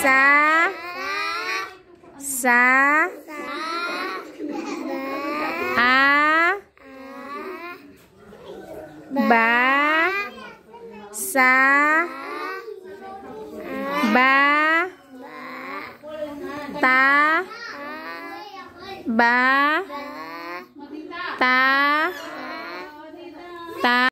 sa sa a ba sa ba ta ba ta ta